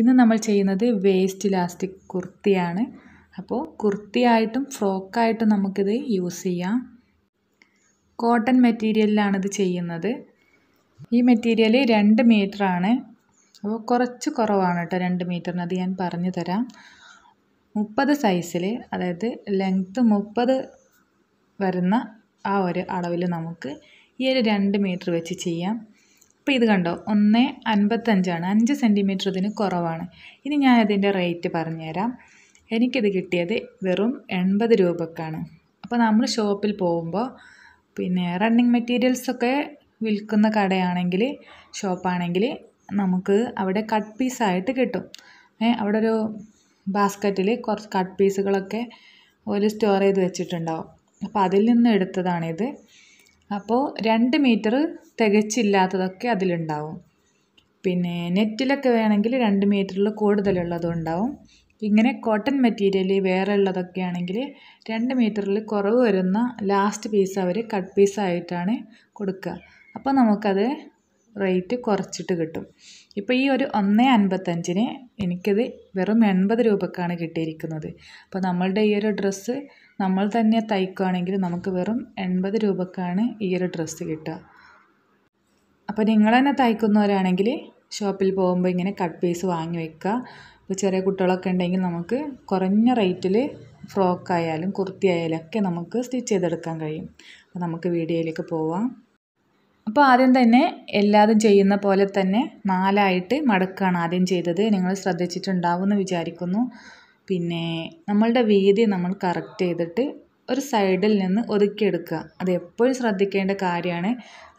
ഇന്ന് നമ്മൾ ചെയ്യുന്നത് വേസ്റ്റ് ഇലാസ്റ്റിക് കുർത്തിയാണ് അപ്പോൾ കുർത്തിയായിട്ടും ഫ്രോക്കായിട്ടും നമുക്കിത് യൂസ് ചെയ്യാം കോട്ടൺ മെറ്റീരിയലിലാണിത് ഇത് ചെയ്യുന്നത് ഈ മെറ്റീരിയൽ രണ്ട് ആണ് അപ്പോൾ കുറച്ച് കുറവാണ് കേട്ടോ രണ്ട് മീറ്ററിന് അത് ഞാൻ പറഞ്ഞു തരാം മുപ്പത് സൈസിൽ അതായത് ലെങ്ത്ത് മുപ്പത് വരുന്ന ആ ഒരു അളവിൽ നമുക്ക് ഈ ഒരു രണ്ട് മീറ്റർ വെച്ച് ചെയ്യാം അപ്പോൾ ഇത് കണ്ടോ ഒന്ന് അൻപത്തഞ്ചാണ് അഞ്ച് സെൻറ്റിമീറ്റർ ഇതിന് കുറവാണ് ഇനി ഞാൻ അതിൻ്റെ റേറ്റ് പറഞ്ഞുതരാം എനിക്കിത് കിട്ടിയത് വെറും എൺപത് രൂപക്കാണ് അപ്പോൾ നമ്മൾ ഷോപ്പിൽ പോകുമ്പോൾ പിന്നെ റണ്ണിങ് മെറ്റീരിയൽസൊക്കെ വിൽക്കുന്ന കടയാണെങ്കിൽ ഷോപ്പാണെങ്കിൽ നമുക്ക് അവിടെ കട്ട് പീസായിട്ട് കിട്ടും അവിടെ ഒരു ബാസ്ക്കറ്റിൽ കുറച്ച് കട്ട് പീസുകളൊക്കെ ഒരു സ്റ്റോർ ചെയ്ത് വെച്ചിട്ടുണ്ടാവും അപ്പോൾ അതിൽ നിന്ന് എടുത്തതാണിത് അപ്പോൾ രണ്ട് മീറ്റർ തികച്ചില്ലാത്തതൊക്കെ അതിലുണ്ടാവും പിന്നെ നെറ്റിലൊക്കെ വേണമെങ്കിൽ രണ്ട് മീറ്ററിൽ കൂടുതലുള്ളതും ഉണ്ടാവും ഇങ്ങനെ കോട്ടൺ മെറ്റീരിയൽ വേറെ ഉള്ളതൊക്കെ ആണെങ്കിൽ രണ്ട് മീറ്ററിൽ കുറവ് വരുന്ന ലാസ്റ്റ് പീസ് അവർ കട്ട് പീസായിട്ടാണ് കൊടുക്കുക അപ്പോൾ നമുക്കത് റേറ്റ് കുറച്ചിട്ട് കിട്ടും ഇപ്പോൾ ഈ ഒരു ഒന്ന് അൻപത്തഞ്ചിന് എനിക്കത് വെറും എൺപത് രൂപക്കാണ് കിട്ടിയിരിക്കുന്നത് അപ്പോൾ നമ്മളുടെ ഈ ഒരു ഡ്രസ്സ് നമ്മൾ തന്നെ തയ്ക്കുകയാണെങ്കിൽ നമുക്ക് വെറും എൺപത് രൂപക്കാണ് ഈ ഒരു ഡ്രസ്സ് കിട്ടുക അപ്പോൾ നിങ്ങൾ തന്നെ തയ്ക്കുന്നവരാണെങ്കിൽ ഷോപ്പിൽ പോകുമ്പോൾ ഇങ്ങനെ കട്ട് പീസ് വാങ്ങി വെക്കുക ഇപ്പോൾ ചെറിയ കുട്ടികളൊക്കെ ഉണ്ടെങ്കിൽ നമുക്ക് കുറഞ്ഞ റേറ്റിൽ ഫ്രോക്കായാലും കുർത്തി ആയാലും ഒക്കെ നമുക്ക് സ്റ്റിച്ച് ചെയ്തെടുക്കാൻ കഴിയും അപ്പോൾ നമുക്ക് വീഡിയോയിലേക്ക് പോവാം അപ്പോൾ ആദ്യം തന്നെ എല്ലാതും ചെയ്യുന്ന പോലെ തന്നെ നാലായിട്ട് മടക്കാണ് ആദ്യം ചെയ്തത് നിങ്ങൾ ശ്രദ്ധിച്ചിട്ടുണ്ടാവുമെന്ന് എന്ന് വിചാരിക്കുന്നു പിന്നെ നമ്മളുടെ വീതി നമ്മൾ കറക്റ്റ് ചെയ്തിട്ട് ഒരു സൈഡിൽ നിന്ന് ഒതുക്കിയെടുക്കുക അത് എപ്പോഴും ശ്രദ്ധിക്കേണ്ട കാര്യമാണ്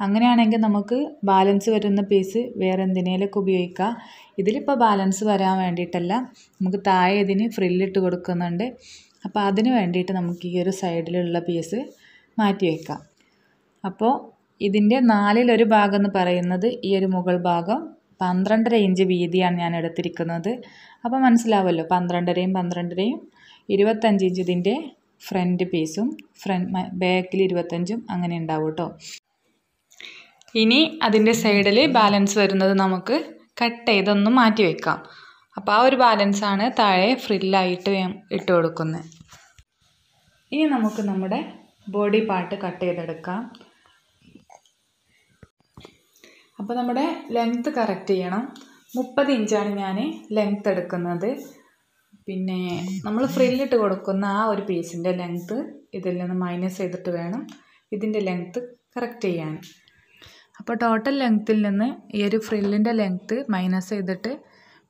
അങ്ങനെയാണെങ്കിൽ നമുക്ക് ബാലൻസ് വരുന്ന പീസ് വേറെ എന്തിനേലൊക്കെ ഉപയോഗിക്കുക ഇതിലിപ്പോൾ ബാലൻസ് വരാൻ വേണ്ടിയിട്ടല്ല നമുക്ക് താഴെ ഇതിന് ഫ്രില്ലിട്ട് കൊടുക്കുന്നുണ്ട് അപ്പോൾ അതിന് വേണ്ടിയിട്ട് നമുക്ക് ഈ ഒരു സൈഡിലുള്ള പീസ് മാറ്റി വയ്ക്കാം അപ്പോൾ ഇതിൻ്റെ നാലിലൊരു ഭാഗം എന്ന് പറയുന്നത് ഈ ഒരു മുകൾ ഭാഗം പന്ത്രണ്ടര ഇഞ്ച് വീതിയാണ് ഞാൻ എടുത്തിരിക്കുന്നത് അപ്പോൾ മനസ്സിലാവല്ലോ പന്ത്രണ്ടരയും പന്ത്രണ്ടരയും ഇരുപത്തഞ്ച് ഇഞ്ച് ഇതിൻ്റെ ഫ്രണ്ട് പീസും ഫ്രണ്ട് ബാക്കിൽ ഇരുപത്തഞ്ചും അങ്ങനെ ഉണ്ടാവും കേട്ടോ ഇനി അതിൻ്റെ സൈഡിൽ ബാലൻസ് വരുന്നത് നമുക്ക് കട്ട് ചെയ്തൊന്ന് മാറ്റി വയ്ക്കാം അപ്പോൾ ആ ഒരു ബാലൻസാണ് താഴെ ഫ്രില്ലായിട്ട് ഇട്ട് കൊടുക്കുന്നത് ഇനി നമുക്ക് നമ്മുടെ ബോഡി പാർട്ട് കട്ട് ചെയ്തെടുക്കാം അപ്പോൾ നമ്മുടെ ലെങ്ത്ത് കറക്റ്റ് ചെയ്യണം മുപ്പത് ഇഞ്ചാണ് ഞാൻ ലെങ്ത്ത് എടുക്കുന്നത് പിന്നെ നമ്മൾ ഫ്രില്ലിട്ട് കൊടുക്കുന്ന ആ ഒരു പീസിൻ്റെ ലെങ്ത്ത് ഇതിൽ നിന്ന് മൈനസ് ചെയ്തിട്ട് വേണം ഇതിൻ്റെ ലെങ്ത്ത് കറക്റ്റ് ചെയ്യാൻ അപ്പോൾ ടോട്ടൽ ലെങ്ത്തിൽ നിന്ന് ഈ ഒരു ഫ്രില്ലിൻ്റെ ലെങ്ത്ത് മൈനസ് ചെയ്തിട്ട്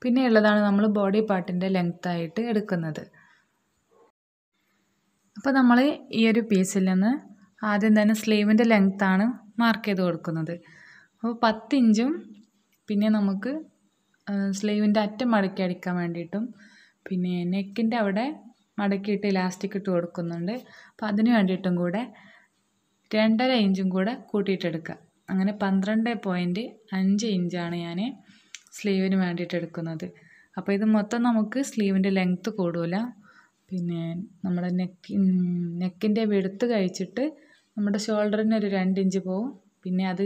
പിന്നെ ഉള്ളതാണ് നമ്മൾ ബോഡി പാർട്ടിൻ്റെ ലെങ്ത്തായിട്ട് എടുക്കുന്നത് അപ്പോൾ നമ്മൾ ഈ ഒരു പീസിൽ നിന്ന് ആദ്യം തന്നെ സ്ലീവിൻ്റെ ലെങ്ത്താണ് മാർക്ക് ചെയ്ത് കൊടുക്കുന്നത് അപ്പോൾ പത്തിഞ്ചും പിന്നെ നമുക്ക് സ്ലീവിൻ്റെ അറ്റം മടക്കി അടിക്കാൻ വേണ്ടിയിട്ടും പിന്നെ നെക്കിൻ്റെ അവിടെ മടക്കിയിട്ട് ഇലാസ്റ്റിക് ഇട്ട് കൊടുക്കുന്നുണ്ട് അപ്പോൾ അതിന് വേണ്ടിയിട്ടും കൂടെ രണ്ടര ഇഞ്ചും കൂടെ കൂട്ടിയിട്ടെടുക്കുക അങ്ങനെ പന്ത്രണ്ട് പോയിൻറ്റ് അഞ്ച് ഇഞ്ചാണ് ഞാൻ സ്ലീവിന് വേണ്ടിയിട്ട് എടുക്കുന്നത് അപ്പോൾ ഇത് മൊത്തം നമുക്ക് സ്ലീവിൻ്റെ ലെങ്ത്ത് കൂടില്ല പിന്നെ നമ്മുടെ നെക്ക് നെക്കിൻ്റെ വെടുത്ത് കഴിച്ചിട്ട് നമ്മുടെ ഷോൾഡറിന് ഒരു രണ്ട് ഇഞ്ച് പോവും പിന്നെ അത്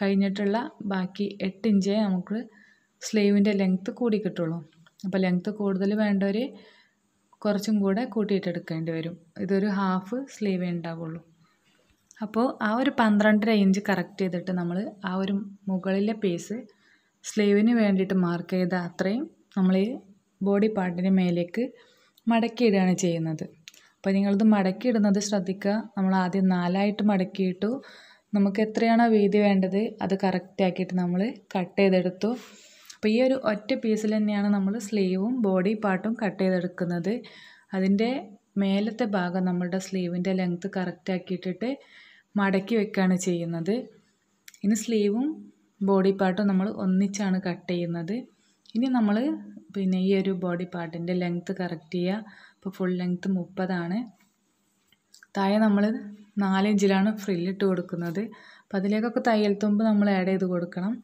കഴിഞ്ഞിട്ടുള്ള ബാക്കി എട്ട് ഇഞ്ചേ നമുക്ക് സ്ലീവിൻ്റെ ലെങ്ത്ത് കൂടി കിട്ടുള്ളൂ അപ്പോൾ ലെങ്ത്ത് കൂടുതൽ വേണ്ടവർ കുറച്ചും കൂടെ കൂട്ടിയിട്ടെടുക്കേണ്ടി വരും ഇതൊരു ഹാഫ് സ്ലീവേ ഉണ്ടാവുള്ളൂ അപ്പോൾ ആ ഒരു പന്ത്രണ്ടര ഇഞ്ച് കറക്റ്റ് ചെയ്തിട്ട് നമ്മൾ ആ ഒരു മുകളിലെ പീസ് സ്ലീവിന് വേണ്ടിയിട്ട് മാർക്ക് ചെയ്ത അത്രയും നമ്മൾ ഈ ബോഡി പാർട്ടിന് മേലേക്ക് മടക്കിയിടുകയാണ് ചെയ്യുന്നത് അപ്പോൾ നിങ്ങളിത് മടക്കിയിടുന്നത് ശ്രദ്ധിക്കുക നമ്മൾ ആദ്യം നാലായിട്ട് മടക്കിയിട്ടു നമുക്ക് എത്രയാണോ വീതി വേണ്ടത് അത് കറക്റ്റാക്കിയിട്ട് ആക്കിയിട്ട് നമ്മൾ കട്ട് ചെയ്തെടുത്തു അപ്പോൾ ഈ ഒരു ഒറ്റ പീസിൽ തന്നെയാണ് നമ്മൾ സ്ലീവും ബോഡി പാർട്ടും കട്ട് ചെയ്തെടുക്കുന്നത് അതിൻ്റെ മേലത്തെ ഭാഗം നമ്മളുടെ സ്ലീവിൻ്റെ ലെങ്ത്ത് കറക്റ്റാക്കിയിട്ടിട്ട് മടക്കി വെക്കുകയാണ് ചെയ്യുന്നത് ഇനി സ്ലീവും ബോഡി പാർട്ടും നമ്മൾ ഒന്നിച്ചാണ് കട്ട് ചെയ്യുന്നത് ഇനി നമ്മൾ പിന്നെ ഈ ഒരു ബോഡി പാർട്ടിൻ്റെ ലെങ്ത്ത് കറക്റ്റ് ചെയ്യുക അപ്പോൾ ഫുൾ ലെങ്ത്ത് മുപ്പതാണ് താഴെ നമ്മൾ നാലിഞ്ചിലാണ് ഫ്രില്ലിട്ട് കൊടുക്കുന്നത് അപ്പോൾ അതിലേക്കൊക്കെ തയ്യൽ തുമ്പ് നമ്മൾ ആഡ് ചെയ്ത് കൊടുക്കണം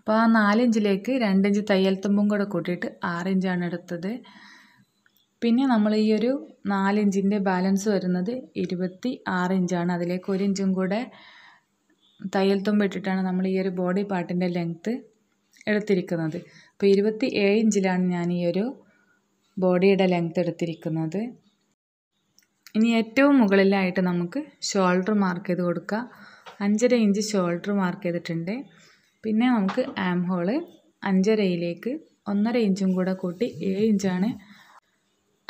അപ്പോൾ ആ നാലിഞ്ചിലേക്ക് രണ്ടിഞ്ച് തയ്യൽ തുമ്പും കൂടെ കൂട്ടിയിട്ട് ആറിഞ്ചാണ് എടുത്തത് പിന്നെ നമ്മൾ ഈ ഒരു നാലിഞ്ചിൻ്റെ ബാലൻസ് വരുന്നത് ഇരുപത്തി ആറിഞ്ചാണ് അതിലേക്ക് ഒരു ഇഞ്ചും കൂടെ തയ്യൽ തുമ്പ് ഇട്ടിട്ടാണ് നമ്മൾ ഈ ഒരു ബോഡി പാർട്ടിൻ്റെ ലെങ്ത്ത് എടുത്തിരിക്കുന്നത് അപ്പോൾ ഇരുപത്തി ഏഴ് ഇഞ്ചിലാണ് ഞാൻ ഈ ഒരു ബോഡിയുടെ ലെങ്ത്ത് എടുത്തിരിക്കുന്നത് ഇനി ഏറ്റവും മുകളിലായിട്ട് നമുക്ക് ഷോൾഡർ മാർക്ക് ചെയ്ത് കൊടുക്കുക അഞ്ചര ഇഞ്ച് ഷോൾഡർ മാർക്ക് ചെയ്തിട്ടുണ്ട് പിന്നെ നമുക്ക് ആം ഹോള് അഞ്ചരയിലേക്ക് ഒന്നര ഇഞ്ചും കൂടെ കൂട്ടി ഏഴ് ഇഞ്ചാണ്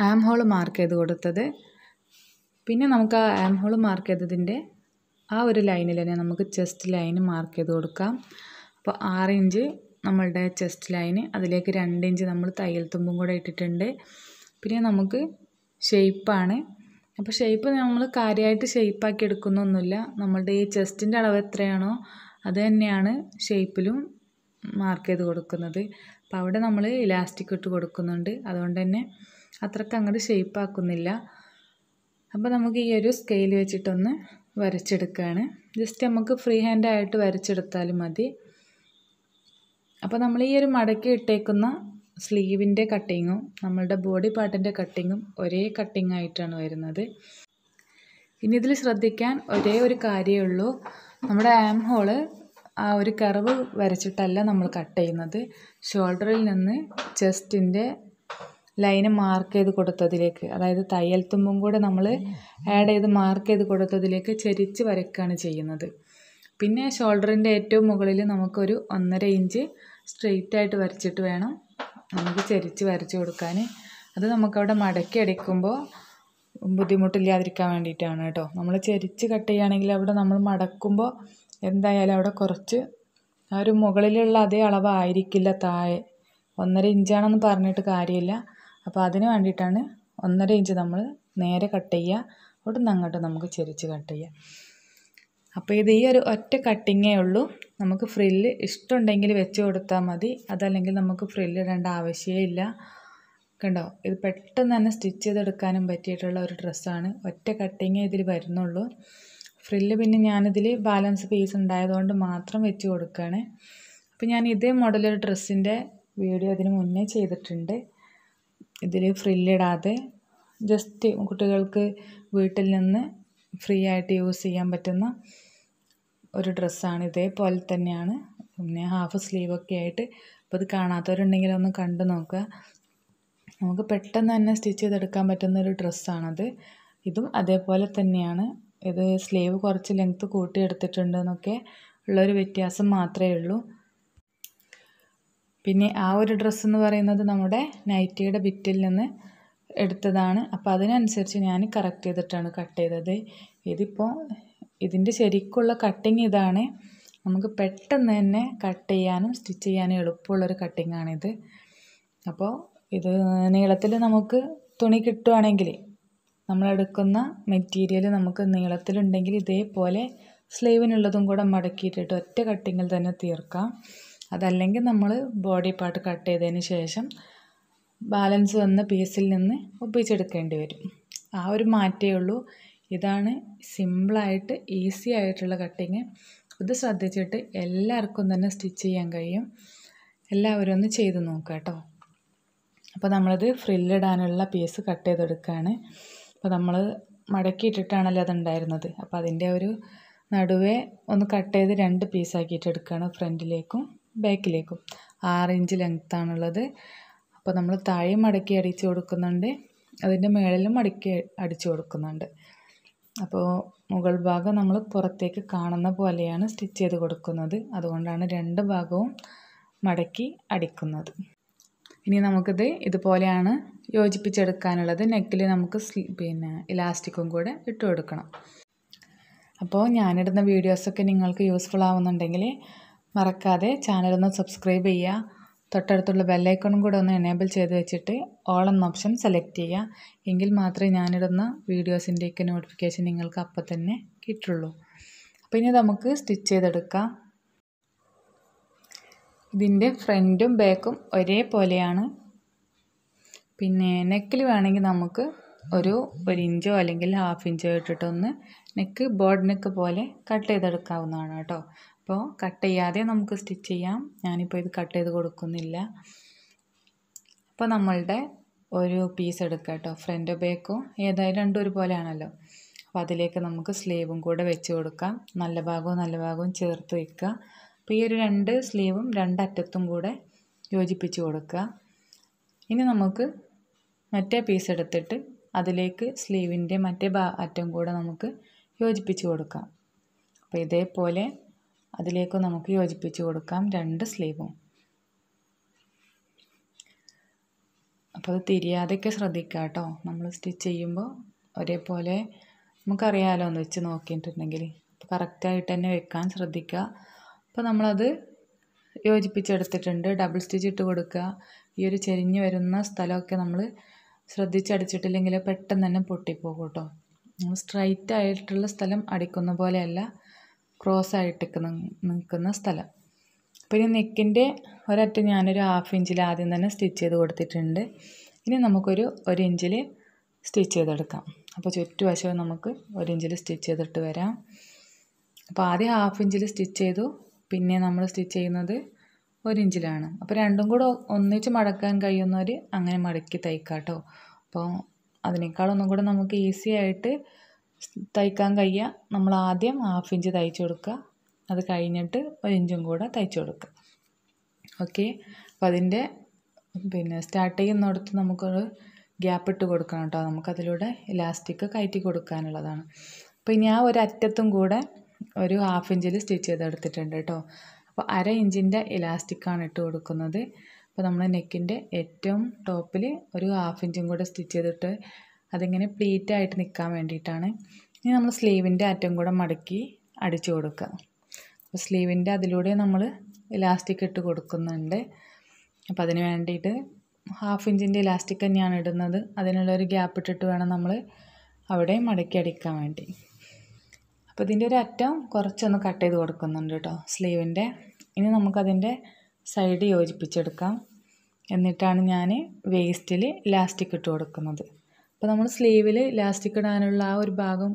ആം ഹോൾ മാർക്ക് ചെയ്ത് കൊടുത്തത് പിന്നെ നമുക്ക് ആ ആം ഹോൾ മാർക്ക് ചെയ്തതിൻ്റെ ആ ഒരു ലൈനിൽ തന്നെ നമുക്ക് ചെസ്റ്റ് ലൈന് മാർക്ക് ചെയ്ത് കൊടുക്കാം അപ്പോൾ ആറ് ഇഞ്ച് നമ്മളുടെ ചെസ്റ്റ് ലൈന് അതിലേക്ക് രണ്ട് ഇഞ്ച് നമ്മൾ തയ്യൽ തുമ്പും കൂടെ ഇട്ടിട്ടുണ്ട് പിന്നെ നമുക്ക് ഷെയ്പ്പാണ് അപ്പോൾ ഷേപ്പ് നമ്മൾ കാര്യമായിട്ട് ഷെയ്പ്പാക്കി എടുക്കുന്നൊന്നുമില്ല നമ്മളുടെ ഈ ചെസ്റ്റിൻ്റെ അളവ് എത്രയാണോ അത് തന്നെയാണ് ഷേപ്പിലും മാർക്ക് ചെയ്ത് കൊടുക്കുന്നത് അപ്പം അവിടെ നമ്മൾ ഇലാസ്റ്റിക് ഇട്ട് കൊടുക്കുന്നുണ്ട് അതുകൊണ്ട് തന്നെ അത്രയ്ക്ക് അങ്ങോട്ട് ഷേപ്പാക്കുന്നില്ല അപ്പോൾ നമുക്ക് ഈ ഒരു സ്കെയിൽ വെച്ചിട്ടൊന്ന് വരച്ചെടുക്കുകയാണ് ജസ്റ്റ് നമുക്ക് ഫ്രീ ആയിട്ട് വരച്ചെടുത്താലും മതി അപ്പോൾ നമ്മൾ ഈ ഒരു മടക്കി ഇട്ടേക്കുന്ന സ്ലീവിൻ്റെ കട്ടിങ്ങും നമ്മളുടെ ബോഡി പാർട്ടിൻ്റെ കട്ടിങ്ങും ഒരേ കട്ടിങ് ആയിട്ടാണ് വരുന്നത് ഇനി ഇതിൽ ശ്രദ്ധിക്കാൻ ഒരേ ഒരു കാര്യമേ ഉള്ളൂ നമ്മുടെ ആം ഹോള് ആ ഒരു കറവ് വരച്ചിട്ടല്ല നമ്മൾ കട്ട് ചെയ്യുന്നത് ഷോൾഡറിൽ നിന്ന് ചെസ്റ്റിൻ്റെ ലൈന് മാർക്ക് ചെയ്ത് കൊടുത്തതിലേക്ക് അതായത് തയ്യൽ തുമ്പും കൂടെ നമ്മൾ ആഡ് ചെയ്ത് മാർക്ക് ചെയ്ത് കൊടുത്തതിലേക്ക് ചരിച്ച് വരക്കുകയാണ് ചെയ്യുന്നത് പിന്നെ ഷോൾഡറിൻ്റെ ഏറ്റവും മുകളിൽ നമുക്കൊരു ഒന്നര ഇഞ്ച് സ്ട്രെയിറ്റ് ആയിട്ട് വരച്ചിട്ട് വേണം നമുക്ക് ചരിച്ച് വരച്ച് കൊടുക്കാൻ അത് നമുക്കവിടെ മടക്കി അടിക്കുമ്പോൾ ബുദ്ധിമുട്ടില്ലാതിരിക്കാൻ വേണ്ടിയിട്ടാണ് കേട്ടോ നമ്മൾ ചെരിച്ച് കട്ട് ചെയ്യുകയാണെങ്കിൽ അവിടെ നമ്മൾ മടക്കുമ്പോൾ എന്തായാലും അവിടെ കുറച്ച് ആ ഒരു മുകളിലുള്ള അതേ അളവായിരിക്കില്ല താഴെ ഒന്നര ഇഞ്ചാണെന്ന് പറഞ്ഞിട്ട് കാര്യമില്ല അപ്പോൾ അതിന് വേണ്ടിയിട്ടാണ് ഒന്നര ഇഞ്ച് നമ്മൾ നേരെ കട്ട് ചെയ്യുക അവിടുന്ന് അങ്ങോട്ട് നമുക്ക് ചെരിച്ച് കട്ട് ചെയ്യാം അപ്പോൾ ഇത് ഈ ഒരു ഒറ്റ കട്ടിങ്ങേ ഉള്ളൂ നമുക്ക് ഫ്രില്ല് ഇഷ്ടമുണ്ടെങ്കിൽ വെച്ച് കൊടുത്താൽ മതി അതല്ലെങ്കിൽ നമുക്ക് ഫ്രില്ല് ഇടേണ്ട ആവശ്യമേ ഇല്ല കണ്ടോ ഇത് പെട്ടെന്ന് തന്നെ സ്റ്റിച്ച് ചെയ്തെടുക്കാനും പറ്റിയിട്ടുള്ള ഒരു ഡ്രസ്സാണ് ഒറ്റ കട്ടിങ്ങേ ഇതിൽ വരുന്നുള്ളൂ ഫ്രില്ല് പിന്നെ ഞാനിതിൽ ബാലൻസ് പീസ് ഉണ്ടായതുകൊണ്ട് മാത്രം വെച്ച് കൊടുക്കുകയാണ് അപ്പോൾ ഞാൻ ഇതേ മോഡൽ ഒരു ഡ്രസ്സിൻ്റെ വീഡിയോ അതിന് മുന്നേ ചെയ്തിട്ടുണ്ട് ഇതിൽ ഫ്രില്ലിടാതെ ജസ്റ്റ് കുട്ടികൾക്ക് വീട്ടിൽ നിന്ന് ഫ്രീ ആയിട്ട് യൂസ് ചെയ്യാൻ പറ്റുന്ന ഒരു ഡ്രസ്സാണ് ഇതേപോലെ തന്നെയാണ് പിന്നെ ഹാഫ് സ്ലീവൊക്കെ ആയിട്ട് അപ്പോൾ ഇത് കാണാത്തവരുണ്ടെങ്കിൽ ഒന്ന് കണ്ടു നോക്കുക നമുക്ക് പെട്ടെന്ന് തന്നെ സ്റ്റിച്ച് ചെയ്തെടുക്കാൻ പറ്റുന്ന ഒരു ഡ്രസ്സാണത് ഇതും അതേപോലെ തന്നെയാണ് ഇത് സ്ലീവ് കുറച്ച് ലെങ്ത്ത് കൂട്ടിയെടുത്തിട്ടുണ്ട് എന്നൊക്കെ ഉള്ളൊരു വ്യത്യാസം മാത്രമേ ഉള്ളൂ പിന്നെ ആ ഒരു ഡ്രസ്സ് എന്ന് പറയുന്നത് നമ്മുടെ നൈറ്റിയുടെ ബിറ്റിൽ നിന്ന് എടുത്തതാണ് അപ്പോൾ അതിനനുസരിച്ച് ഞാൻ കറക്റ്റ് ചെയ്തിട്ടാണ് കട്ട് ചെയ്തത് ഇതിപ്പോൾ ഇതിൻ്റെ ശരിക്കുള്ള കട്ടിങ് ഇതാണ് നമുക്ക് പെട്ടെന്ന് തന്നെ കട്ട് ചെയ്യാനും സ്റ്റിച്ച് ചെയ്യാനും എളുപ്പമുള്ളൊരു കട്ടിങ്ങാണിത് അപ്പോൾ ഇത് നീളത്തിൽ നമുക്ക് തുണി കിട്ടുകയാണെങ്കിൽ നമ്മളെടുക്കുന്ന മെറ്റീരിയൽ നമുക്ക് നീളത്തിലുണ്ടെങ്കിൽ ഇതേപോലെ സ്ലീവിനുള്ളതും കൂടെ മടക്കിയിട്ടിട്ട് ഒറ്റ കട്ടിങ്ങിൽ തന്നെ തീർക്കാം അതല്ലെങ്കിൽ നമ്മൾ ബോഡി പാർട്ട് കട്ട് ചെയ്തതിന് ശേഷം ബാലൻസ് വന്ന പീസിൽ നിന്ന് ഒപ്പിച്ചെടുക്കേണ്ടി വരും ആ ഒരു മാറ്റേ ഉള്ളൂ ഇതാണ് സിമ്പിളായിട്ട് ഈസി ആയിട്ടുള്ള കട്ടിങ് ഇത് ശ്രദ്ധിച്ചിട്ട് എല്ലാവർക്കും തന്നെ സ്റ്റിച്ച് ചെയ്യാൻ കഴിയും എല്ലാവരും ഒന്ന് ചെയ്ത് നോക്കാം കേട്ടോ അപ്പോൾ നമ്മളത് ഫ്രില്ലിടാനുള്ള പീസ് കട്ട് ചെയ്തെടുക്കുകയാണ് അപ്പോൾ നമ്മൾ മടക്കിയിട്ടിട്ടാണല്ലോ അതുണ്ടായിരുന്നത് അപ്പോൾ അതിൻ്റെ ഒരു നടുവേ ഒന്ന് കട്ട് ചെയ്ത് രണ്ട് പീസാക്കിയിട്ട് എടുക്കുകയാണ് ഫ്രണ്ടിലേക്കും ബാക്കിലേക്കും ആറ് ഇഞ്ച് ലെങ്ത്താണുള്ളത് അപ്പോൾ നമ്മൾ താഴെ മടക്കി അടിച്ചു കൊടുക്കുന്നുണ്ട് അതിൻ്റെ മുകളിലും മടക്കി അടിച്ചു കൊടുക്കുന്നുണ്ട് അപ്പോൾ മുകൾ ഭാഗം നമ്മൾ പുറത്തേക്ക് കാണുന്ന പോലെയാണ് സ്റ്റിച്ച് ചെയ്ത് കൊടുക്കുന്നത് അതുകൊണ്ടാണ് രണ്ട് ഭാഗവും മടക്കി അടിക്കുന്നത് ഇനി നമുക്കിത് ഇതുപോലെയാണ് യോജിപ്പിച്ചെടുക്കാനുള്ളത് നെക്കിൽ നമുക്ക് പിന്നെ ഇലാസ്റ്റിക്കും കൂടെ ഇട്ട് കൊടുക്കണം അപ്പോൾ ഞാനിടുന്ന വീഡിയോസൊക്കെ നിങ്ങൾക്ക് യൂസ്ഫുൾ ആവുന്നുണ്ടെങ്കിൽ മറക്കാതെ ചാനലൊന്ന് സബ്സ്ക്രൈബ് ചെയ്യുക തൊട്ടടുത്തുള്ള ബെല്ലൈക്കണും കൂടെ ഒന്ന് എനേബിൾ ചെയ്ത് വെച്ചിട്ട് ഓൾ എന്ന ഓപ്ഷൻ സെലക്ട് ചെയ്യുക എങ്കിൽ മാത്രമേ ഞാനിടുന്ന വീഡിയോസിൻ്റെയൊക്കെ നോട്ടിഫിക്കേഷൻ നിങ്ങൾക്ക് അപ്പം തന്നെ കിട്ടുള്ളൂ അപ്പോൾ ഇനി നമുക്ക് സ്റ്റിച്ച് ചെയ്തെടുക്കാം ഇതിൻ്റെ ഫ്രണ്ടും ബാക്കും ഒരേപോലെയാണ് പിന്നെ നെക്കിൽ വേണമെങ്കിൽ നമുക്ക് ഒരു ഒരു ഇഞ്ചോ അല്ലെങ്കിൽ ഹാഫ് ഇഞ്ചോ ഇട്ടിട്ടൊന്ന് നെക്ക് ബോർഡ് നെക്ക് പോലെ കട്ട് ചെയ്തെടുക്കാവുന്നതാണ് കേട്ടോ അപ്പോൾ കട്ട് ചെയ്യാതെ നമുക്ക് സ്റ്റിച്ച് ചെയ്യാം ഞാനിപ്പോൾ ഇത് കട്ട് ചെയ്ത് കൊടുക്കുന്നില്ല അപ്പോൾ നമ്മളുടെ ഒരു പീസ് എടുക്കുക കേട്ടോ ഫ്രണ്ട് ബാക്കും ഏതായാലും രണ്ടും ഒരുപോലെയാണല്ലോ അപ്പോൾ അതിലേക്ക് നമുക്ക് സ്ലീവും കൂടെ വെച്ച് കൊടുക്കാം നല്ല ഭാഗവും നല്ല ഭാഗവും ചേർത്ത് വയ്ക്കുക അപ്പോൾ ഈ ഒരു രണ്ട് സ്ലീവും രണ്ടറ്റത്തും കൂടെ യോജിപ്പിച്ച് കൊടുക്കുക ഇനി നമുക്ക് മറ്റേ പീസ് എടുത്തിട്ട് അതിലേക്ക് സ്ലീവിൻ്റെ മറ്റേ ഭാ അറ്റം കൂടെ നമുക്ക് യോജിപ്പിച്ച് കൊടുക്കാം അപ്പോൾ ഇതേപോലെ അതിലേക്ക് നമുക്ക് യോജിപ്പിച്ച് കൊടുക്കാം രണ്ട് സ്ലീവും അപ്പോൾ അത് തിരിയാതെയൊക്കെ ശ്രദ്ധിക്കുക കേട്ടോ നമ്മൾ സ്റ്റിച്ച് ചെയ്യുമ്പോൾ ഒരേപോലെ നമുക്കറിയാമല്ലോ ഒന്ന് വെച്ച് നോക്കിയിട്ടുണ്ടെങ്കിൽ അപ്പോൾ കറക്റ്റായിട്ട് തന്നെ വെക്കാൻ ശ്രദ്ധിക്കുക അപ്പോൾ നമ്മളത് യോജിപ്പിച്ചെടുത്തിട്ടുണ്ട് ഡബിൾ സ്റ്റിച്ച് ഇട്ട് കൊടുക്കുക ഈ ഒരു ചെരിഞ്ഞ് വരുന്ന സ്ഥലമൊക്കെ നമ്മൾ ശ്രദ്ധിച്ചടിച്ചിട്ടില്ലെങ്കിൽ പെട്ടെന്ന് തന്നെ പൊട്ടിപ്പോകും കേട്ടോ സ്ട്രൈറ്റ് ആയിട്ടുള്ള സ്ഥലം അടിക്കുന്ന പോലെയല്ല ക്രോസ് ആയിട്ട് നിൽക്കുന്ന സ്ഥലം പിന്നെ നെക്കിൻ്റെ ഒരറ്റം ഞാനൊരു ഹാഫ് ഇഞ്ചിൽ ആദ്യം തന്നെ സ്റ്റിച്ച് ചെയ്ത് കൊടുത്തിട്ടുണ്ട് ഇനി നമുക്കൊരു ഒരു ഇഞ്ചിൽ സ്റ്റിച്ച് ചെയ്തെടുക്കാം അപ്പോൾ ചുറ്റുവശവും നമുക്ക് ഒരു ഇഞ്ചിൽ സ്റ്റിച്ച് ചെയ്തിട്ട് വരാം അപ്പോൾ ആദ്യം ഹാഫ് ഇഞ്ചിൽ സ്റ്റിച്ച് ചെയ്തു പിന്നെ നമ്മൾ സ്റ്റിച്ച് ചെയ്യുന്നത് ഒരിഞ്ചിലാണ് ഇഞ്ചിലാണ് അപ്പോൾ രണ്ടും കൂടെ ഒന്നിച്ച് മടക്കാൻ കഴിയുന്നവർ അങ്ങനെ മടക്കി തയ്ക്കാട്ടോ അപ്പോൾ അതിനേക്കാളൊന്നും കൂടെ നമുക്ക് ഈസി ആയിട്ട് തയ്ക്കാൻ കഴിയുക നമ്മൾ ആദ്യം ഹാഫ് ഇഞ്ച് തയ്ച്ച് കൊടുക്കുക അത് കഴിഞ്ഞിട്ട് ഒരിഞ്ചും ഇഞ്ചും കൂടെ തയ്ച്ചു കൊടുക്കുക ഓക്കെ അപ്പം അതിൻ്റെ പിന്നെ സ്റ്റാർട്ട് ചെയ്യുന്നിടത്ത് നമുക്കൊരു ഗ്യാപ്പ് ഇട്ട് കൊടുക്കണം കേട്ടോ നമുക്കതിലൂടെ ഇലാസ്റ്റിക് കയറ്റി കൊടുക്കാനുള്ളതാണ് അപ്പോൾ ഇനി ആ ഒരു അറ്റത്തും കൂടെ ഒരു ഹാഫ് ഇഞ്ചിൽ സ്റ്റിച്ച് ചെയ്തെടുത്തിട്ടുണ്ട് കേട്ടോ അപ്പോൾ അര ഇഞ്ചിൻ്റെ ഇലാസ്റ്റിക്കാണ് ഇട്ട് കൊടുക്കുന്നത് അപ്പോൾ നമ്മൾ നെക്കിൻ്റെ ഏറ്റവും ടോപ്പിൽ ഒരു ഹാഫ് ഇഞ്ചും കൂടെ സ്റ്റിച്ച് ചെയ്തിട്ട് അതിങ്ങനെ പ്ലീറ്റായിട്ട് നിൽക്കാൻ വേണ്ടിയിട്ടാണ് ഇനി നമ്മൾ സ്ലീവിൻ്റെ അറ്റം കൂടെ മടക്കി അടിച്ചു കൊടുക്കുക അപ്പോൾ സ്ലീവിൻ്റെ അതിലൂടെ നമ്മൾ ഇലാസ്റ്റിക് ഇട്ട് കൊടുക്കുന്നുണ്ട് അപ്പോൾ അതിന് വേണ്ടിയിട്ട് ഹാഫ് ഇഞ്ചിൻ്റെ ഇലാസ്റ്റിക് തന്നെയാണ് ഇടുന്നത് അതിനുള്ളൊരു ഗ്യാപ്പ് ഇട്ടിട്ട് വേണം നമ്മൾ അവിടെ മടക്കി അടിക്കാൻ വേണ്ടി അപ്പോൾ ഇതിൻ്റെ ഒരു അറ്റം കുറച്ചൊന്ന് കട്ട് ചെയ്ത് കൊടുക്കുന്നുണ്ട് കേട്ടോ സ്ലീവിൻ്റെ ഇനി നമുക്കതിൻ്റെ സൈഡ് യോജിപ്പിച്ചെടുക്കാം എന്നിട്ടാണ് ഞാൻ വേസ്റ്റിൽ ഇലാസ്റ്റിക് ഇട്ട് കൊടുക്കുന്നത് അപ്പോൾ നമ്മൾ സ്ലീവിൽ ഇലാസ്റ്റിക് ഇടാനുള്ള ആ ഒരു ഭാഗം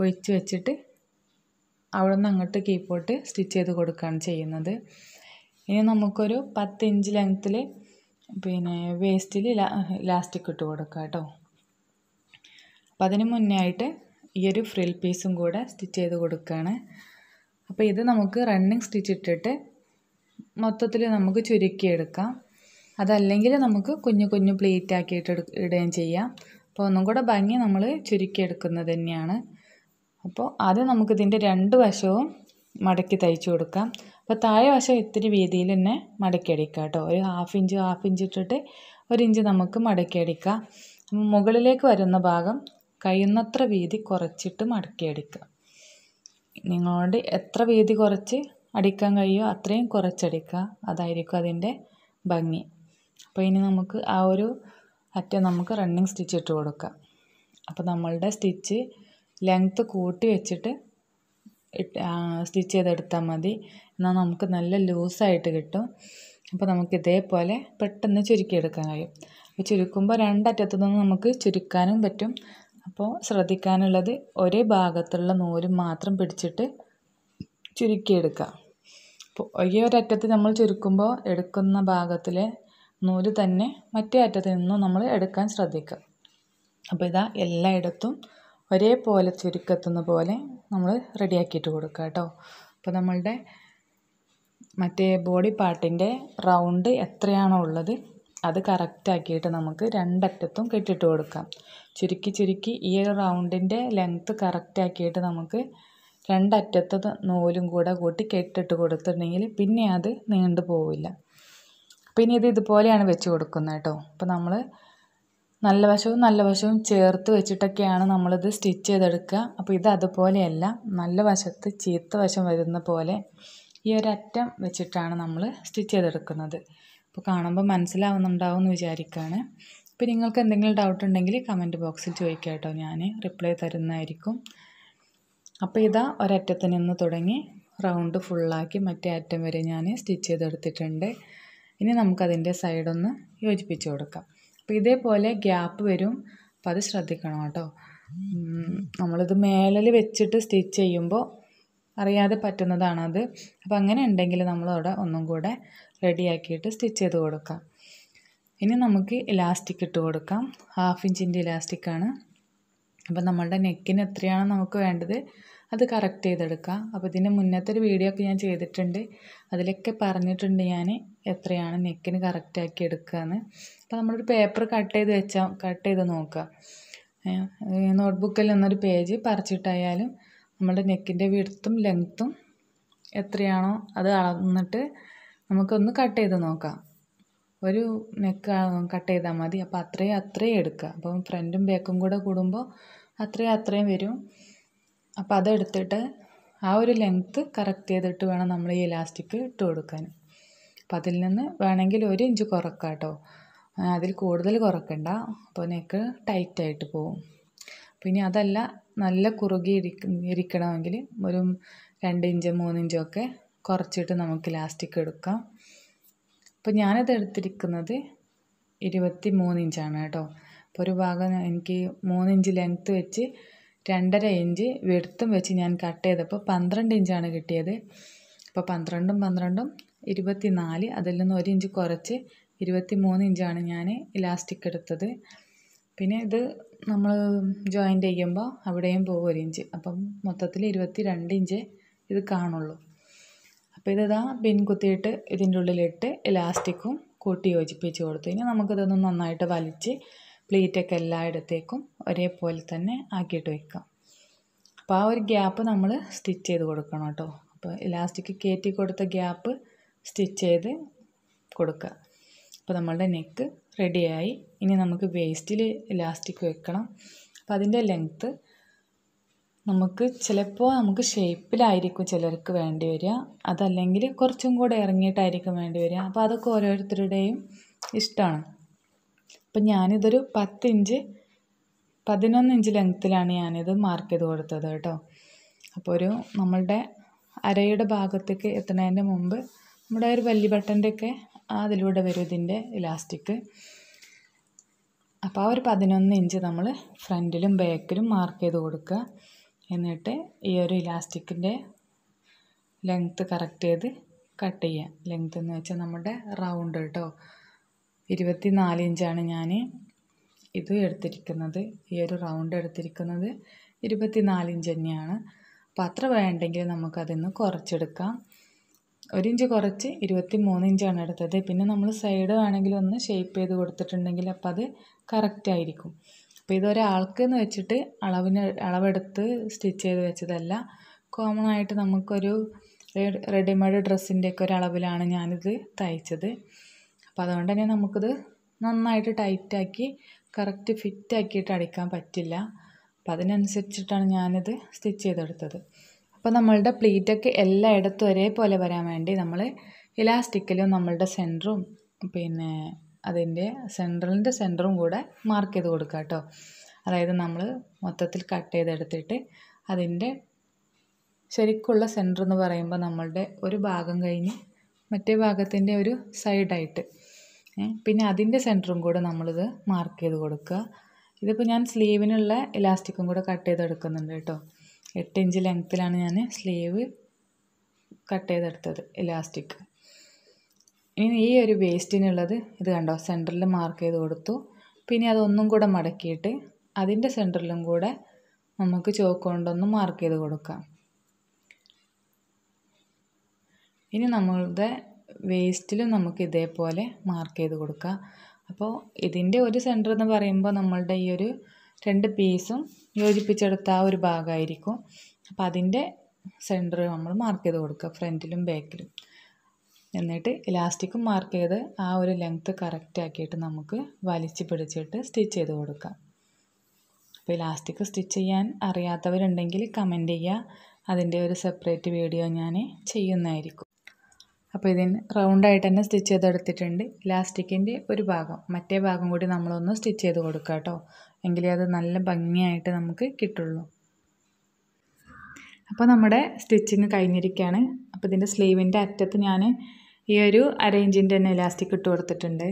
ഒഴിച്ച് വെച്ചിട്ട് അവിടെ നിന്ന് അങ്ങോട്ട് കീപ്പോട്ട് സ്റ്റിച്ച് ചെയ്ത് കൊടുക്കുകയാണ് ചെയ്യുന്നത് ഇനി നമുക്കൊരു പത്ത് ഇഞ്ച് ലെങ്ത്തിൽ പിന്നെ വേസ്റ്റിൽ ഇലാസ്റ്റിക് ഇട്ട് കൊടുക്കാം കേട്ടോ അപ്പം അതിന് മുന്നേ ആയിട്ട് ഈ ഒരു ഫ്രിൽ പീസും കൂടെ സ്റ്റിച്ച് ചെയ്ത് കൊടുക്കുകയാണ് അപ്പോൾ ഇത് നമുക്ക് റണ്ണിങ് സ്റ്റിച്ച് ഇട്ടിട്ട് മൊത്തത്തിൽ നമുക്ക് ചുരുക്കിയെടുക്കാം അതല്ലെങ്കിൽ നമുക്ക് കുഞ്ഞു കുഞ്ഞു പ്ലേറ്റ് ആക്കിയിട്ട് ഇടുകയും ചെയ്യാം അപ്പോൾ ഒന്നും കൂടെ ഭംഗി നമ്മൾ ചുരുക്കിയെടുക്കുന്നത് തന്നെയാണ് അപ്പോൾ ആദ്യം നമുക്കിതിൻ്റെ രണ്ട് വശവും മടക്കി തയ്ച്ചു കൊടുക്കാം അപ്പോൾ താഴെ വശം ഇത്തിരി വീതിയിൽ തന്നെ മടക്കിയടിക്കാം കേട്ടോ ഒരു ഹാഫ് ഇഞ്ച് ഹാഫ് ഇഞ്ച് ഇട്ടിട്ട് ഒരു ഇഞ്ച് നമുക്ക് മടക്കിയടിക്കാം മുകളിലേക്ക് വരുന്ന ഭാഗം കഴിയുന്നത്ര വീതി കുറച്ചിട്ട് മടക്കി അടിക്കുക നിങ്ങളോട് എത്ര വീതി കുറച്ച് അടിക്കാൻ കഴിയുമോ അത്രയും കുറച്ചടിക്കുക അതായിരിക്കും അതിൻ്റെ ഭംഗി അപ്പോൾ ഇനി നമുക്ക് ആ ഒരു അറ്റം നമുക്ക് റണ്ണിങ് സ്റ്റിച്ച് ഇട്ട് കൊടുക്കാം അപ്പോൾ നമ്മളുടെ സ്റ്റിച്ച് ലെങ്ത്ത് കൂട്ടി വെച്ചിട്ട് സ്റ്റിച്ച് ചെയ്തെടുത്താൽ മതി എന്നാൽ നമുക്ക് നല്ല ലൂസായിട്ട് കിട്ടും അപ്പോൾ നമുക്ക് ഇതേപോലെ പെട്ടെന്ന് ചുരുക്കിയെടുക്കാൻ കഴിയും ചുരുക്കുമ്പോൾ രണ്ടറ്റത്തു നിന്ന് നമുക്ക് ചുരുക്കാനും പറ്റും അപ്പോൾ ശ്രദ്ധിക്കാനുള്ളത് ഒരേ ഭാഗത്തുള്ള നൂല് മാത്രം പിടിച്ചിട്ട് ചുരുക്കിയെടുക്കുക അപ്പോൾ ഈ ഒരറ്റത്ത് നമ്മൾ ചുരുക്കുമ്പോൾ എടുക്കുന്ന ഭാഗത്തിലെ നൂല് തന്നെ മറ്റേ അറ്റത്ത് നിന്നും നമ്മൾ എടുക്കാൻ ശ്രദ്ധിക്കുക അപ്പോൾ ഇതാ എല്ലായിടത്തും ഒരേപോലെ ചുരുക്കെത്തുന്ന പോലെ നമ്മൾ റെഡിയാക്കിയിട്ട് കൊടുക്കുക കേട്ടോ അപ്പോൾ നമ്മളുടെ മറ്റേ ബോഡി പാർട്ടിൻ്റെ റൗണ്ട് എത്രയാണോ ഉള്ളത് അത് കറക്റ്റാക്കിയിട്ട് നമുക്ക് രണ്ടറ്റത്തും കെട്ടിട്ട് കൊടുക്കാം ചുരുക്കി ചുരുക്കി ഈ ഒരു റൗണ്ടിൻ്റെ ലെങ്ത്ത് കറക്റ്റാക്കിയിട്ട് നമുക്ക് രണ്ടറ്റത്ത് നൂലും കൂടെ കൂട്ടി കെട്ടിട്ട് കൊടുത്തിട്ടുണ്ടെങ്കിൽ പിന്നെ അത് നീണ്ടു പോവില്ല പിന്നെ ഇത് ഇതുപോലെയാണ് വെച്ച് കൊടുക്കുന്നത് കേട്ടോ അപ്പോൾ നമ്മൾ നല്ല വശവും നല്ല വശവും ചേർത്ത് വെച്ചിട്ടൊക്കെയാണ് നമ്മളിത് സ്റ്റിച്ച് ചെയ്തെടുക്കുക അപ്പോൾ ഇത് അതുപോലെയല്ല നല്ല വശത്ത് ചീത്ത വശം വരുന്ന പോലെ ഈ ഒരറ്റം വെച്ചിട്ടാണ് നമ്മൾ സ്റ്റിച്ച് ചെയ്തെടുക്കുന്നത് അപ്പോൾ കാണുമ്പോൾ മനസ്സിലാവുന്നുണ്ടാവും എന്ന് വിചാരിക്കുകയാണ് ഇപ്പം നിങ്ങൾക്ക് എന്തെങ്കിലും ഡൗട്ട് ഉണ്ടെങ്കിൽ കമൻറ്റ് ബോക്സിൽ ചോദിക്കാം കേട്ടോ ഞാൻ റിപ്ലൈ തരുന്നതായിരിക്കും അപ്പോൾ ഇതാ ഒരറ്റത്ത് നിന്ന് തുടങ്ങി റൗണ്ട് ഫുള്ളാക്കി മറ്റേ അറ്റം വരെ ഞാൻ സ്റ്റിച്ച് ചെയ്തെടുത്തിട്ടുണ്ട് ഇനി നമുക്കതിൻ്റെ സൈഡൊന്ന് യോജിപ്പിച്ച് കൊടുക്കാം അപ്പോൾ ഇതേപോലെ ഗ്യാപ്പ് വരും അപ്പോൾ അത് ശ്രദ്ധിക്കണം കേട്ടോ നമ്മളിത് മേലിൽ വെച്ചിട്ട് സ്റ്റിച്ച് ചെയ്യുമ്പോൾ അറിയാതെ പറ്റുന്നതാണത് അപ്പോൾ അങ്ങനെ ഉണ്ടെങ്കിൽ നമ്മളവിടെ ഒന്നും കൂടെ റെഡിയാക്കിയിട്ട് സ്റ്റിച്ച് ചെയ്ത് കൊടുക്കാം ഇനി നമുക്ക് ഇലാസ്റ്റിക് ഇട്ട് കൊടുക്കാം ഹാഫ് ഇഞ്ചിൻ്റെ ഇലാസ്റ്റിക്കാണ് അപ്പോൾ നമ്മളുടെ നെക്കിന് എത്രയാണ് നമുക്ക് വേണ്ടത് അത് കറക്റ്റ് ചെയ്തെടുക്കാം അപ്പോൾ ഇതിന് മുന്നത്തെ ഒരു വീഡിയോ ഒക്കെ ഞാൻ ചെയ്തിട്ടുണ്ട് അതിലൊക്കെ പറഞ്ഞിട്ടുണ്ട് ഞാൻ എത്രയാണ് നെക്കിന് കറക്റ്റാക്കി എന്ന് അപ്പോൾ നമ്മളൊരു പേപ്പർ കട്ട് ചെയ്ത് വെച്ചാൽ കട്ട് ചെയ്ത് നോക്കുക നോട്ട്ബുക്കിൽ നിന്നൊരു പേജ് പറിച്ചിട്ടായാലും നമ്മുടെ നെക്കിൻ്റെ വിടുത്തും ലെങ്ത്തും എത്രയാണോ അത് അളന്നിട്ട് നമുക്കൊന്ന് കട്ട് ചെയ്ത് നോക്കാം ഒരു നെക്ക് കട്ട് ചെയ്താൽ മതി അപ്പോൾ അത്രയും അത്രയും എടുക്കുക അപ്പം ഫ്രണ്ടും ബാക്കും കൂടെ കൂടുമ്പോൾ അത്രയും അത്രയും വരും അപ്പോൾ അതെടുത്തിട്ട് ആ ഒരു ലെങ്ത്ത് കറക്റ്റ് ചെയ്തിട്ട് വേണം നമ്മൾ ഈ ഇലാസ്റ്റിക് ഇട്ട് കൊടുക്കാൻ അപ്പോൾ അതിൽ നിന്ന് വേണമെങ്കിൽ ഒരു ഇഞ്ച് കുറക്കാം കേട്ടോ അതിൽ കൂടുതൽ കുറക്കണ്ട അപ്പോൾ നെക്ക് ടൈറ്റായിട്ട് പോവും പിന്നെ അതല്ല നല്ല കുറുകി ഇരിക്ക ഇരിക്കണമെങ്കിൽ ഒരു രണ്ട് ഇഞ്ച് മൂന്ന് ഇഞ്ചൊക്കെ കുറച്ചിട്ട് നമുക്ക് ഇലാസ്റ്റിക് എടുക്കാം അപ്പോൾ ഞാനത് എടുത്തിരിക്കുന്നത് ഇരുപത്തി മൂന്ന് ഇഞ്ചാണ് കേട്ടോ അപ്പോൾ ഒരു ഭാഗം എനിക്ക് മൂന്ന് ഇഞ്ച് ലെങ്ത്ത് വെച്ച് രണ്ടര ഇഞ്ച് വെടുത്തും വെച്ച് ഞാൻ കട്ട് ചെയ്തപ്പോൾ പന്ത്രണ്ട് ഇഞ്ചാണ് കിട്ടിയത് അപ്പോൾ പന്ത്രണ്ടും പന്ത്രണ്ടും ഇരുപത്തി നാല് അതിൽ നിന്ന് ഒരു ഇഞ്ച് കുറച്ച് ഇരുപത്തി മൂന്ന് ഇഞ്ചാണ് ഞാൻ ഇലാസ്റ്റിക് എടുത്തത് പിന്നെ ഇത് നമ്മൾ ജോയിൻ്റ് ചെയ്യുമ്പോൾ അവിടെയും പോകും ഒരു ഇഞ്ച് അപ്പം മൊത്തത്തിൽ ഇരുപത്തി രണ്ട് ഇഞ്ച് ഇത് കാണുള്ളൂ അപ്പോൾ ഇതാ പിൻ കുത്തിയിട്ട് ഇതിൻ്റെ ഉള്ളിലിട്ട് ഇലാസ്റ്റിക്കും കൂട്ടി യോജിപ്പിച്ച് കൊടുത്തു കഴിഞ്ഞാൽ നമുക്കിതൊന്ന് നന്നായിട്ട് വലിച്ച് പ്ലേറ്റൊക്കെ എല്ലായിടത്തേക്കും ഒരേപോലെ തന്നെ ആക്കിയിട്ട് വയ്ക്കാം അപ്പോൾ ആ ഒരു ഗ്യാപ്പ് നമ്മൾ സ്റ്റിച്ച് ചെയ്ത് കൊടുക്കണം കേട്ടോ അപ്പോൾ ഇലാസ്റ്റിക് കയറ്റി കൊടുത്ത ഗ്യാപ്പ് സ്റ്റിച്ച് ചെയ്ത് കൊടുക്കുക അപ്പോൾ നമ്മളുടെ നെക്ക് റെഡിയായി ഇനി നമുക്ക് വേസ്റ്റിൽ ഇലാസ്റ്റിക് വെക്കണം അപ്പോൾ അതിൻ്റെ ലെങ്ത്ത് നമുക്ക് ചിലപ്പോൾ നമുക്ക് ഷേപ്പിലായിരിക്കും ചിലർക്ക് വേണ്ടി വരിക അതല്ലെങ്കിൽ കുറച്ചും കൂടെ ഇറങ്ങിയിട്ടായിരിക്കും വേണ്ടി വരിക അപ്പോൾ അതൊക്കെ ഓരോരുത്തരുടെയും ഇഷ്ടമാണ് അപ്പം ഞാനിതൊരു പത്തിഞ്ച് പതിനൊന്ന് ഇഞ്ച് ലെങ്ത്തിലാണ് ഞാനിത് മാർക്ക് ചെയ്ത് കൊടുത്തത് കേട്ടോ അപ്പോൾ ഒരു നമ്മളുടെ അരയുടെ ഭാഗത്തേക്ക് എത്തുന്നതിൻ്റെ മുമ്പ് നമ്മുടെ ഒരു വലിയ ബട്ടൻ്റെയൊക്കെ അതിലൂടെ വരും ഇതിൻ്റെ ഇലാസ്റ്റിക് അപ്പോൾ ആ ഒരു പതിനൊന്ന് ഇഞ്ച് നമ്മൾ ഫ്രണ്ടിലും ബാക്കിലും മാർക്ക് ചെയ്ത് കൊടുക്കുക എന്നിട്ട് ഈ ഒരു ഇലാസ്റ്റിക്കിൻ്റെ ലെങ്ത്ത് കറക്റ്റ് ചെയ്ത് കട്ട് ചെയ്യുക ലെങ്ത്ത് എന്ന് വെച്ചാൽ നമ്മുടെ റൗണ്ട് കേട്ടോ ഇരുപത്തി നാല് ഇഞ്ചാണ് ഞാൻ ഇത് എടുത്തിരിക്കുന്നത് ഈ ഒരു റൗണ്ട് എടുത്തിരിക്കുന്നത് ഇരുപത്തി നാല് ഇഞ്ച് തന്നെയാണ് അപ്പോൾ അത്ര വേണ്ടെങ്കിൽ നമുക്കതിന്ന് കുറച്ചെടുക്കാം ഒരു ഇഞ്ച് കുറച്ച് ഇരുപത്തി മൂന്ന് ഇഞ്ചാണ് എടുത്തത് പിന്നെ നമ്മൾ സൈഡ് വേണമെങ്കിൽ ഒന്ന് ഷേപ്പ് ചെയ്ത് കൊടുത്തിട്ടുണ്ടെങ്കിൽ അപ്പം അത് കറക്റ്റ് ആയിരിക്കും അപ്പോൾ ഇതൊരാൾക്കെന്ന് വെച്ചിട്ട് അളവിന് അളവെടുത്ത് സ്റ്റിച്ച് ചെയ്ത് വെച്ചതല്ല കോമൺ ആയിട്ട് നമുക്കൊരു റെഡിമെയ്ഡ് ഡ്രസ്സിൻ്റെയൊക്കെ ഒരളവിലാണ് ഞാനിത് തയ്ച്ചത് അപ്പോൾ അതുകൊണ്ട് തന്നെ നമുക്കിത് നന്നായിട്ട് ടൈറ്റാക്കി കറക്റ്റ് ഫിറ്റ് ആക്കിയിട്ട് അടിക്കാൻ പറ്റില്ല അപ്പം അതിനനുസരിച്ചിട്ടാണ് ഞാനിത് സ്റ്റിച്ച് ചെയ്തെടുത്തത് അപ്പോൾ നമ്മളുടെ പ്ലീറ്റൊക്കെ എല്ലായിടത്തും ഒരേപോലെ വരാൻ വേണ്ടി നമ്മൾ ഇലാസ്റ്റിക്കലും നമ്മളുടെ സെൻറ്ററും പിന്നെ അതിൻ്റെ സെൻറ്ററിൻ്റെ സെൻറ്ററും കൂടെ മാർക്ക് ചെയ്ത് കൊടുക്കുക കേട്ടോ അതായത് നമ്മൾ മൊത്തത്തിൽ കട്ട് ചെയ്തെടുത്തിട്ട് അതിൻ്റെ ശരിക്കുള്ള സെൻറ്റർ എന്ന് പറയുമ്പോൾ നമ്മളുടെ ഒരു ഭാഗം കഴിഞ്ഞ് മറ്റേ ഭാഗത്തിൻ്റെ ഒരു സൈഡായിട്ട് പിന്നെ അതിൻ്റെ സെൻറ്ററും കൂടെ നമ്മളിത് മാർക്ക് ചെയ്ത് കൊടുക്കുക ഇതിപ്പോൾ ഞാൻ സ്ലീവിനുള്ള ഇലാസ്റ്റിക്കും കൂടെ കട്ട് ചെയ്തെടുക്കുന്നുണ്ട് കേട്ടോ എട്ട് ഇഞ്ച് ലെങ്ത്തിലാണ് ഞാൻ സ്ലീവ് കട്ട് ചെയ്തെടുത്തത് ഇലാസ്റ്റിക് ഇനി ഈ ഒരു വേസ്റ്റിനുള്ളത് ഇത് കണ്ടോ സെൻറ്ററിൽ മാർക്ക് ചെയ്ത് കൊടുത്തു പിന്നെ അതൊന്നും കൂടെ മടക്കിയിട്ട് അതിൻ്റെ സെൻറ്ററിലും കൂടെ നമുക്ക് ചോക്ക് കൊണ്ടൊന്ന് മാർക്ക് ചെയ്ത് കൊടുക്കാം ഇനി നമ്മളുടെ വേസ്റ്റിലും നമുക്ക് ഇതേപോലെ മാർക്ക് ചെയ്ത് കൊടുക്കാം അപ്പോൾ ഇതിൻ്റെ ഒരു സെൻറ്റർ എന്ന് പറയുമ്പോൾ നമ്മളുടെ ഈ ഒരു രണ്ട് പീസും യോജിപ്പിച്ചെടുത്ത ആ ഒരു ഭാഗമായിരിക്കും അപ്പോൾ അതിൻ്റെ സെൻറ്റർ നമ്മൾ മാർക്ക് ചെയ്ത് കൊടുക്കുക ഫ്രണ്ടിലും ബാക്കിലും എന്നിട്ട് ഇലാസ്റ്റിക്കും മാർക്ക് ചെയ്ത് ആ ഒരു ലെങ്ത്ത് കറക്റ്റ് ആക്കിയിട്ട് നമുക്ക് വലിച്ച് പിടിച്ചിട്ട് സ്റ്റിച്ച് ചെയ്ത് കൊടുക്കാം അപ്പോൾ ഇലാസ്റ്റിക് സ്റ്റിച്ച് ചെയ്യാൻ അറിയാത്തവരുണ്ടെങ്കിൽ കമൻറ്റ് ചെയ്യുക അതിൻ്റെ ഒരു സെപ്പറേറ്റ് വീഡിയോ ഞാൻ ചെയ്യുന്നതായിരിക്കും അപ്പോൾ ഇതിന് റൗണ്ടായിട്ട് തന്നെ സ്റ്റിച്ച് ചെയ്തെടുത്തിട്ടുണ്ട് ഇലാസ്റ്റിക്കിൻ്റെ ഒരു ഭാഗം മറ്റേ ഭാഗം കൂടി നമ്മളൊന്ന് സ്റ്റിച്ച് ചെയ്ത് കൊടുക്കുക കേട്ടോ എങ്കിലേ അത് നല്ല ഭംഗിയായിട്ട് നമുക്ക് കിട്ടുള്ളൂ അപ്പോൾ നമ്മുടെ സ്റ്റിച്ചിങ് കഴിഞ്ഞിരിക്കുകയാണ് അപ്പോൾ ഇതിൻ്റെ സ്ലീവിൻ്റെ അറ്റത്ത് ഞാൻ ഈ ഒരു അരേഞ്ചിൻ്റെ തന്നെ ഇലാസ്റ്റിക് ഇട്ട് കൊടുത്തിട്ടുണ്ട്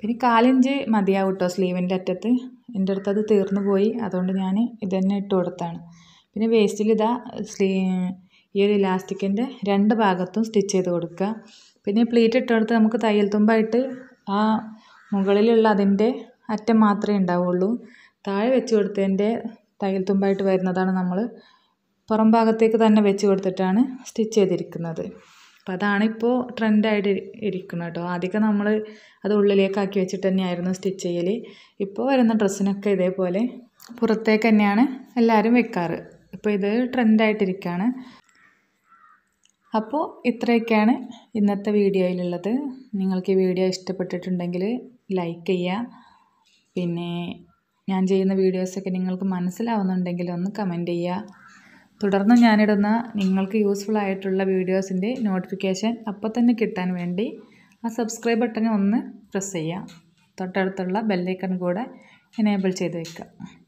പിന്നെ കാലിഞ്ച് മതിയാവും കേട്ടോ സ്ലീവിൻ്റെ അറ്റത്ത് എൻ്റെ അടുത്ത് അത് തീർന്നു പോയി അതുകൊണ്ട് ഞാൻ ഇതന്നെ ഇട്ട് കൊടുത്താണ് പിന്നെ വേസ്റ്റിൽ ഇതാ സ്ലീ ഈ ഒരു ഇലാസ്റ്റിക്കിൻ്റെ രണ്ട് ഭാഗത്തും സ്റ്റിച്ച് ചെയ്ത് കൊടുക്കുക പിന്നെ പ്ലീറ്റ് ഇട്ട് കൊടുത്ത് നമുക്ക് തയ്യൽ തുമ്പായിട്ട് ആ മുകളിലുള്ള അതിൻ്റെ അറ്റം മാത്രമേ ഉണ്ടാവുള്ളൂ താഴെ വെച്ച് കൊടുത്തതിൻ്റെ തയ്യൽ തുമ്പായിട്ട് വരുന്നതാണ് നമ്മൾ പുറം ഭാഗത്തേക്ക് തന്നെ വെച്ച് കൊടുത്തിട്ടാണ് സ്റ്റിച്ച് ചെയ്തിരിക്കുന്നത് അപ്പം അതാണിപ്പോൾ ട്രെൻഡായിട്ട് ഇരിക്കുന്നത് കേട്ടോ ആദ്യമൊക്കെ നമ്മൾ അത് ഉള്ളിലേക്കാക്കി വെച്ചിട്ട് തന്നെയായിരുന്നു സ്റ്റിച്ച് ചെയ്യൽ ഇപ്പോൾ വരുന്ന ഡ്രസ്സിനൊക്കെ ഇതേപോലെ പുറത്തേക്ക് തന്നെയാണ് എല്ലാവരും വെക്കാറ് ഇപ്പോൾ ഇത് ട്രെൻഡായിട്ടിരിക്കുകയാണ് അപ്പോൾ ഇത്രയൊക്കെയാണ് ഇന്നത്തെ വീഡിയോയിലുള്ളത് നിങ്ങൾക്ക് ഈ വീഡിയോ ഇഷ്ടപ്പെട്ടിട്ടുണ്ടെങ്കിൽ ലൈക്ക് ചെയ്യുക പിന്നെ ഞാൻ ചെയ്യുന്ന വീഡിയോസൊക്കെ നിങ്ങൾക്ക് മനസ്സിലാവുന്നുണ്ടെങ്കിൽ ഒന്ന് കമൻറ്റ് ചെയ്യുക തുടർന്ന് ഞാനിടുന്ന നിങ്ങൾക്ക് യൂസ്ഫുൾ ആയിട്ടുള്ള വീഡിയോസിൻ്റെ നോട്ടിഫിക്കേഷൻ അപ്പം തന്നെ കിട്ടാൻ വേണ്ടി ആ സബ്സ്ക്രൈബ് ബട്ടനെ ഒന്ന് പ്രസ് ചെയ്യുക തൊട്ടടുത്തുള്ള ബെല്ലൈക്കൺ കൂടെ എനേബിൾ ചെയ്ത് വെക്കുക